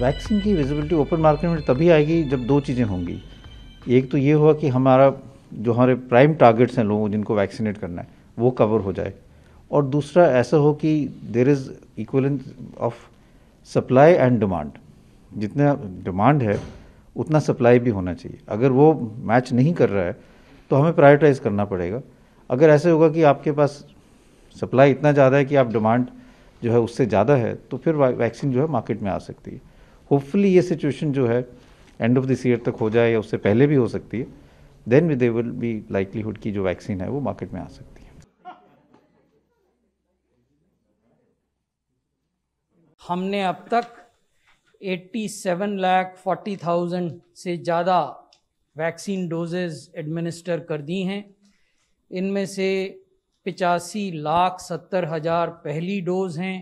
vaccine की visibility open market में तभी आएगी जब दो चीज़ें होंगी एक तो ये हुआ कि हमारा जो हमारे प्राइम टारगेट्स हैं लोगों जिनको वैक्सीनेट करना है वो कवर हो जाए और दूसरा ऐसा हो कि there is equivalence of supply and demand जितना डिमांड है उतना सप्लाई भी होना चाहिए अगर वो मैच नहीं कर रहा है तो हमें प्रायोरिटाइज़ करना पड़ेगा अगर ऐसे होगा कि आपके पास सप्लाई इतना ज़्यादा है कि आप डिमांड जो है उससे ज़्यादा है तो फिर वैक्सीन जो है मार्केट में आ सकती है होपफुली ये सिचुएशन जो है एंड ऑफ दिस ईयर तक हो जाए या उससे पहले भी हो सकती है then we they will be likelihood की जो वैक्सीन है वो मार्केट में आ सकती है हमने अब तक 87 लाख 40 थाउजेंड से ज़्यादा वैक्सीन डोजेज एडमिनिस्टर कर दी हैं इनमें से पिचासी लाख सत्तर हज़ार पहली डोज हैं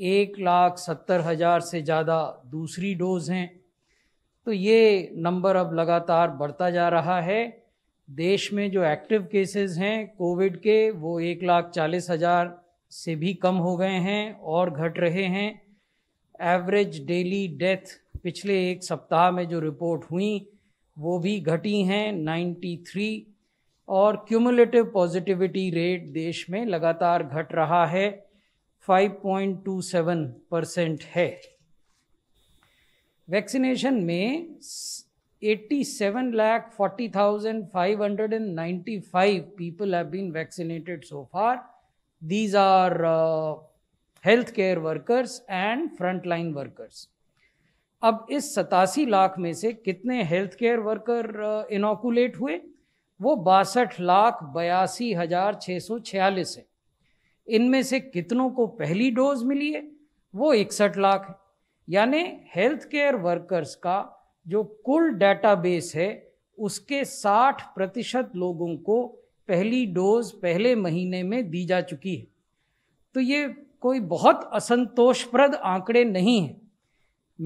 एक लाख सत्तर हज़ार से ज़्यादा दूसरी डोज़ हैं तो ये नंबर अब लगातार बढ़ता जा रहा है देश में जो एक्टिव केसेस हैं कोविड के वो एक लाख चालीस हज़ार से भी कम हो गए हैं और घट रहे हैं एवरेज डेली डेथ पिछले एक सप्ताह में जो रिपोर्ट हुई वो भी घटी हैं 93 और क्यूमुलेटिव पॉजिटिविटी रेट देश में लगातार घट रहा है 5.27 परसेंट है वैक्सीनेशन में 87 lakh 40,595 people have been vaccinated so far these are health care workers and frontline workers uh, अब इस सतासी लाख में से कितने हेल्थ केयर वर्कर इनोकुलेट हुए वो बासठ लाख बयासी हजार छः सौ छियालीस है इनमें से कितनों को पहली डोज मिली है वो इकसठ लाख है यानी हेल्थ केयर वर्कर्स का जो कुल डेटाबेस है उसके 60 प्रतिशत लोगों को पहली डोज पहले महीने में दी जा चुकी है तो ये कोई बहुत असंतोषप्रद आंकड़े नहीं हैं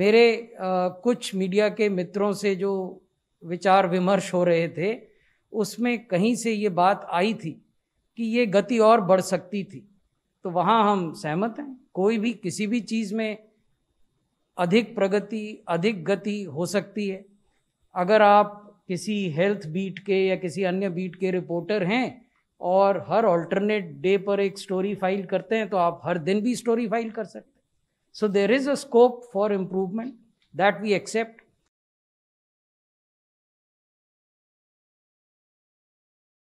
मेरे आ, कुछ मीडिया के मित्रों से जो विचार विमर्श हो रहे थे उसमें कहीं से ये बात आई थी कि ये गति और बढ़ सकती थी तो वहाँ हम सहमत हैं कोई भी किसी भी चीज़ में अधिक प्रगति अधिक गति हो सकती है अगर आप किसी हेल्थ बीट के या किसी अन्य बीट के रिपोर्टर हैं और हर ऑल्टरनेट डे पर एक स्टोरी फाइल करते हैं तो आप हर दिन भी स्टोरी फाइल कर सकते हैं so there is a scope for improvement that we accept